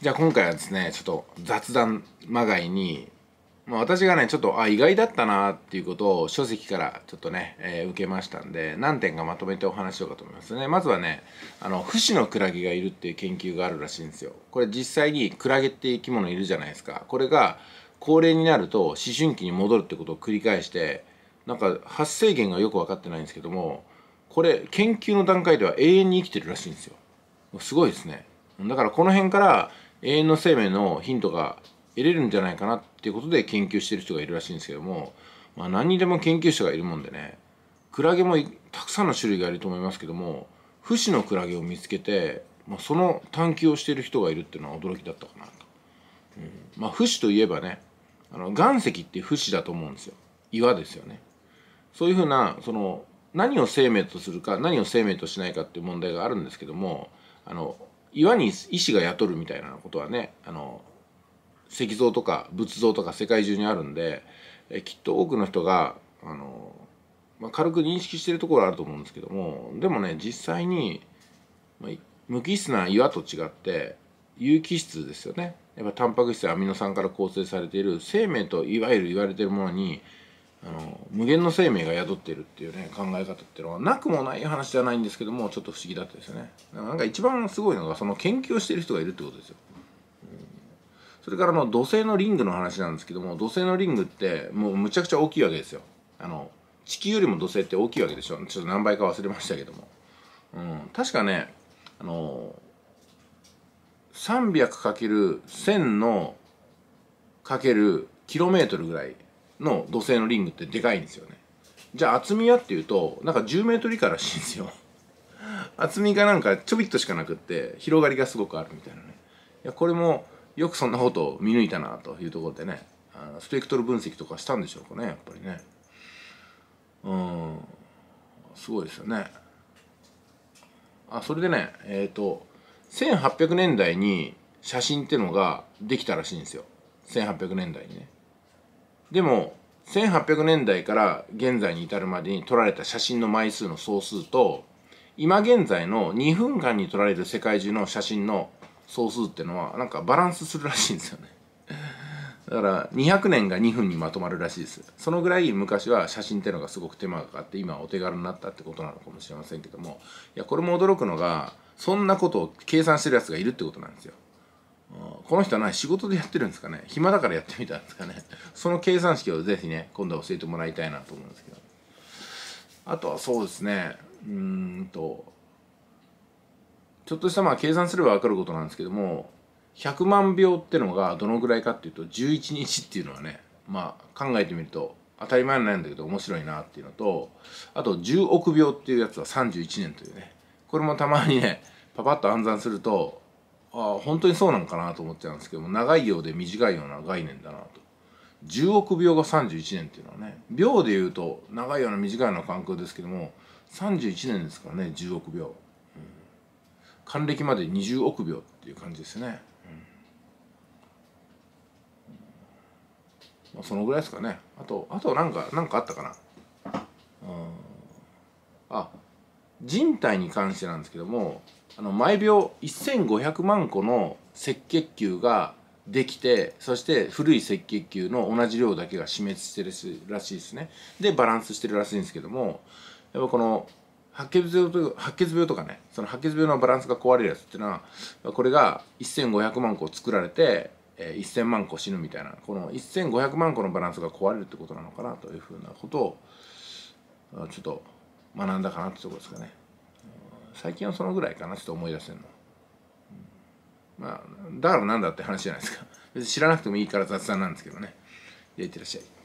じゃあ今回はですねちょっと雑談まがいに、まあ、私がねちょっとあ意外だったなっていうことを書籍からちょっとね、えー、受けましたんで何点かまとめてお話しようかと思いますねまずはねあの不死のクラゲがいるっていう研究があるらしいんですよこれ実際にクラゲって生き物いるじゃないですかこれが高齢になると思春期に戻るってことを繰り返してなんか発生源がよく分かってないんですけどもこれ研究の段階では永遠に生きてるらしいんですよすごいですねだからこの辺から永遠の生命のヒントが得れるんじゃないかなっていうことで研究してる人がいるらしいんですけども、まあ、何にでも研究者がいるもんでねクラゲもたくさんの種類がいると思いますけども不死のクラゲを見つけて、まあ、その探求をしている人がいるっていうのは驚きだったかなと、うん、まあ不死といえばねあの岩石って不死だと思うんですよ岩ですよねそういうふうなその何を生命とするか何を生命としないかっていう問題があるんですけどもあの岩に医師が雇るみたいなことはねあの石像とか仏像とか世界中にあるんでえきっと多くの人があの、まあ、軽く認識してるところあると思うんですけどもでもね実際に、まあ、無機質な岩と違って有機質ですよねやっぱタンパク質やアミノ酸から構成されている生命といわゆる言われてるものにあの無限の生命が宿っているっていうね考え方っていうのはなくもない話じゃないんですけどもちょっと不思議だったですよねなんか一番すごいのがその研究をしている人がいるってことですよ、うん、それからの土星のリングの話なんですけども土星のリングってもうむちゃくちゃ大きいわけですよあの地球よりも土星って大きいわけでしょちょっと何倍か忘れましたけども、うん、確かねあの 300×1000 のかけるキロメートルぐらいの土星のリングってでかいんですよねじゃあ厚みはっていうとなんか10メートル以下らしいんですよ 厚みがなんかちょびっとしかなくって広がりがすごくあるみたいなねいやこれもよくそんなことを見抜いたなというところでねあのスペクトル分析とかしたんでしょうかねやっぱりねうんすごいですよねあそれでねえっ、ー、と1800年代に写真ってのができたらしいんですよ1800年代にねでも1800年代から現在に至るまでに撮られた写真の枚数の総数と今現在の2分間に撮られる世界中の写真の総数っていうのはなんかバランスするらしいんですよねだから200年が2分にまとまるらしいですそのぐらい昔は写真っていうのがすごく手間がかかって今はお手軽になったってことなのかもしれませんけどもいやこれも驚くのがそんなことを計算してるやつがいるってことなんですよこの人は、仕事でやってるんですかね暇だからやってみたんですかねその計算式をぜひね今度は教えてもらいたいなと思うんですけどあとはそうですねうんとちょっとしたまあ計算すれば分かることなんですけども100万秒ってのがどのぐらいかっていうと11日っていうのはねまあ考えてみると当たり前なんだけど面白いなっていうのとあと10億秒っていうやつは31年というねこれもたまにねパパッと暗算するとあ本当にそうなんかなと思っちゃうんですけども長いようで短いような概念だなと10億秒が31年っていうのはね秒でいうと長いような短いような感覚ですけども31年ですからね10億秒、うん、還暦まで20億秒っていう感じですね、うん、まあ、そのぐらいですかねあとあとなんかなんかあったかな、うん、あ人体に関してなんですけどもあの毎秒1500万個の赤血球ができてそして古い赤血球の同じ量だけが死滅してるらしいですねでバランスしてるらしいんですけどもやっぱこの白血病と白血病とかねその白血病のバランスが壊れるやつっていうのはこれが1500万個作られて1000万個死ぬみたいなこの1500万個のバランスが壊れるってことなのかなというふうなことをちょっと学んだかなってとこですかね最近はそのぐらいかなちょっと思い出せるのまあだからなんだって話じゃないですか別に知らなくてもいいから雑談なんですけどねいってらっしゃい